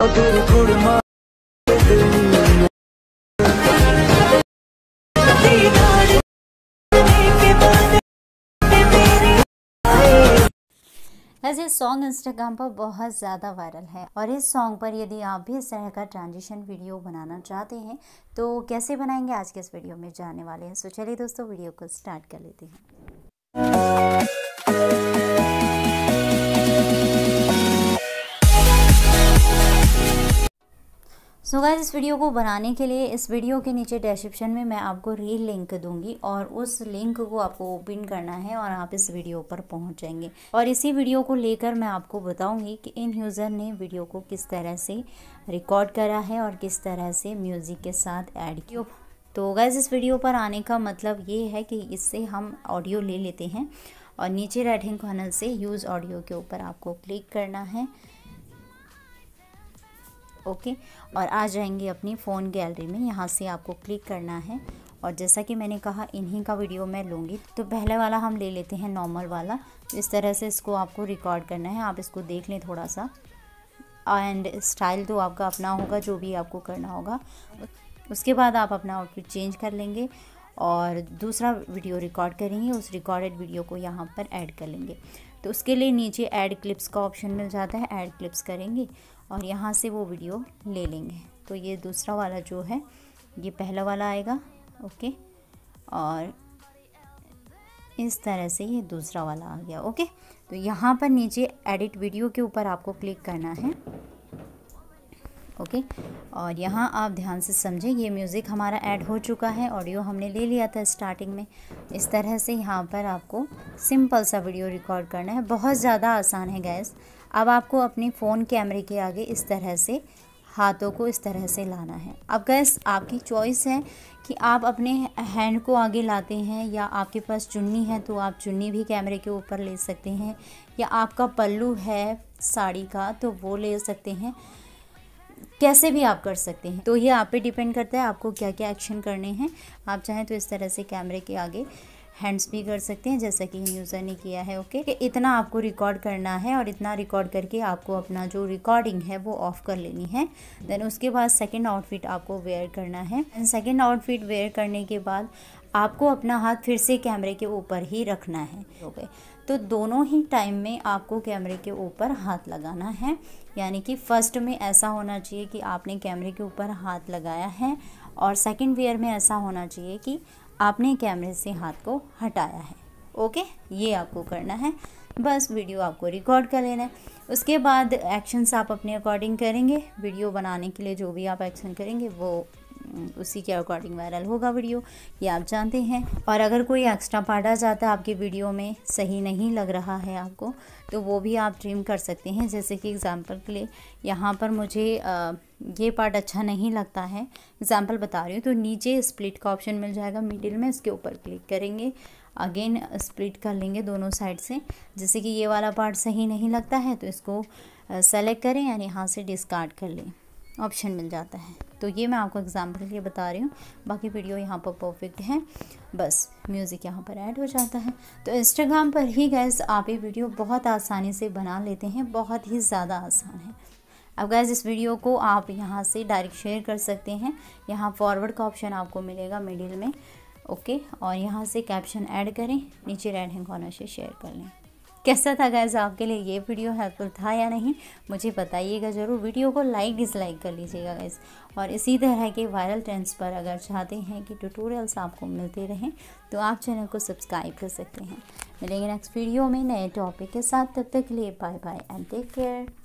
ऐसे song Instagram पर बहुत ज़्यादा वायरल है और इस सॉन्ग पर यदि आप भी इस तरह का ट्रांजिशन वीडियो बनाना चाहते हैं तो कैसे बनाएंगे आज के इस वीडियो में जानने वाले हैं सो चलिए दोस्तों वीडियो को स्टार्ट कर लेते हैं सो so गाइज इस वीडियो को बनाने के लिए इस वीडियो के नीचे डिस्क्रिप्शन में मैं आपको रील लिंक दूंगी और उस लिंक को आपको ओपन करना है और आप इस वीडियो पर पहुंच जाएंगे और इसी वीडियो को लेकर मैं आपको बताऊंगी कि इन यूज़र ने वीडियो को किस तरह से रिकॉर्ड करा है और किस तरह से म्यूज़िक के साथ ऐड किया तो गैस इस वीडियो पर आने का मतलब ये है कि इससे हम ऑडियो ले लेते हैं और नीचे राइट हैंड कॉर्नर से यूज़ ऑडियो के ऊपर आपको क्लिक करना है ओके और आ जाएंगे अपनी फ़ोन गैलरी में यहाँ से आपको क्लिक करना है और जैसा कि मैंने कहा इन्हीं का वीडियो मैं लूँगी तो पहले वाला हम ले लेते हैं नॉर्मल वाला इस तरह से इसको आपको रिकॉर्ड करना है आप इसको देख लें थोड़ा सा एंड स्टाइल तो आपका अपना होगा जो भी आपको करना होगा उसके बाद आप अपना आउटफिट चेंज कर लेंगे और दूसरा वीडियो रिकॉर्ड करेंगे उस रिकॉर्डेड वीडियो को यहाँ पर ऐड कर लेंगे तो उसके लिए नीचे ऐड क्लिप्स का ऑप्शन मिल जाता है ऐड क्लिप्स करेंगे और यहाँ से वो वीडियो ले लेंगे तो ये दूसरा वाला जो है ये पहला वाला आएगा ओके और इस तरह से ये दूसरा वाला आ गया ओके तो यहाँ पर नीचे एडिट वीडियो के ऊपर आपको क्लिक करना है ओके और यहाँ आप ध्यान से समझें ये म्यूज़िक हमारा ऐड हो चुका है ऑडियो हमने ले लिया था स्टार्टिंग में इस तरह से यहाँ पर आपको सिंपल सा वीडियो रिकॉर्ड करना है बहुत ज़्यादा आसान है गैस अब आपको अपने फ़ोन कैमरे के आगे इस तरह से हाथों को इस तरह से लाना है अब गैस आपकी चॉइस है कि आप अपने हैंड को आगे लाते हैं या आपके पास चुन्नी है तो आप चुन्नी भी कैमरे के ऊपर ले सकते हैं या आपका पल्लू है साड़ी का तो वो ले सकते हैं कैसे भी आप कर सकते हैं तो ये आप पे डिपेंड करता है आपको क्या क्या एक्शन करने हैं आप चाहें तो इस तरह से कैमरे के आगे हैंड्स भी कर सकते हैं जैसा कि यूज़र ने किया है ओके कि इतना आपको रिकॉर्ड करना है और इतना रिकॉर्ड करके आपको अपना जो रिकॉर्डिंग है वो ऑफ कर लेनी है देन उसके बाद सेकंड आउटफिट आपको वेयर करना है एंड सेकंड आउटफिट वेयर करने के बाद आपको अपना हाथ फिर से कैमरे के ऊपर ही रखना है ओके तो दोनों ही टाइम में आपको कैमरे के ऊपर हाथ लगाना है यानी कि फ़र्स्ट में ऐसा होना चाहिए कि आपने कैमरे के ऊपर हाथ लगाया है और सेकंड वेयर में ऐसा होना चाहिए कि आपने कैमरे से हाथ को हटाया है ओके ये आपको करना है बस वीडियो आपको रिकॉर्ड कर लेना है उसके बाद एक्शंस आप अपने अकॉर्डिंग करेंगे वीडियो बनाने के लिए जो भी आप एक्शन करेंगे वो हम्म, उसी के अकॉर्डिंग वायरल होगा वीडियो ये आप जानते हैं और अगर कोई एक्स्ट्रा पार्ट आ जाता है आपके वीडियो में सही नहीं लग रहा है आपको तो वो भी आप ट्रिम कर सकते हैं जैसे कि एग्ज़ाम्पल के लिए यहाँ पर मुझे ये पार्ट अच्छा नहीं लगता है एग्ज़ाम्पल बता रही हूँ तो नीचे स्प्लिट का ऑप्शन मिल जाएगा मिडिल में इसके ऊपर क्लिक करेंगे अगेन स्प्लिट कर लेंगे दोनों साइड से जैसे कि ये वाला पार्ट सही नहीं लगता है तो इसको सेलेक्ट करें और यहाँ से डिस्कार्ड कर लें ऑप्शन मिल जाता है तो ये मैं आपको एग्जाम्पल के लिए बता रही हूँ बाकी वीडियो यहाँ पर परफेक्ट है बस म्यूज़िक यहाँ पर ऐड हो जाता है तो इंस्टाग्राम पर ही गैस आप ये वीडियो बहुत आसानी से बना लेते हैं बहुत ही ज़्यादा आसान है अब गैस इस वीडियो को आप यहाँ से डायरेक्ट शेयर कर सकते हैं यहाँ फॉरवर्ड का ऑप्शन आपको मिलेगा मिडिल में ओके और यहाँ से कैप्शन ऐड करें नीचे रेड हैंड कॉर्नर से शेयर कर लें कैसा था गैस आपके लिए ये वीडियो हेल्पफुल था या नहीं मुझे बताइएगा ज़रूर वीडियो को लाइक डिसलाइक कर लीजिएगा गैस और इसी तरह के वायरल ट्रेंड्स पर अगर चाहते हैं कि ट्यूटोरियल्स आपको मिलते रहें तो आप चैनल को सब्सक्राइब कर सकते हैं मिलेंगे नेक्स्ट वीडियो में नए टॉपिक के साथ तब तक के लिए bye bye and take care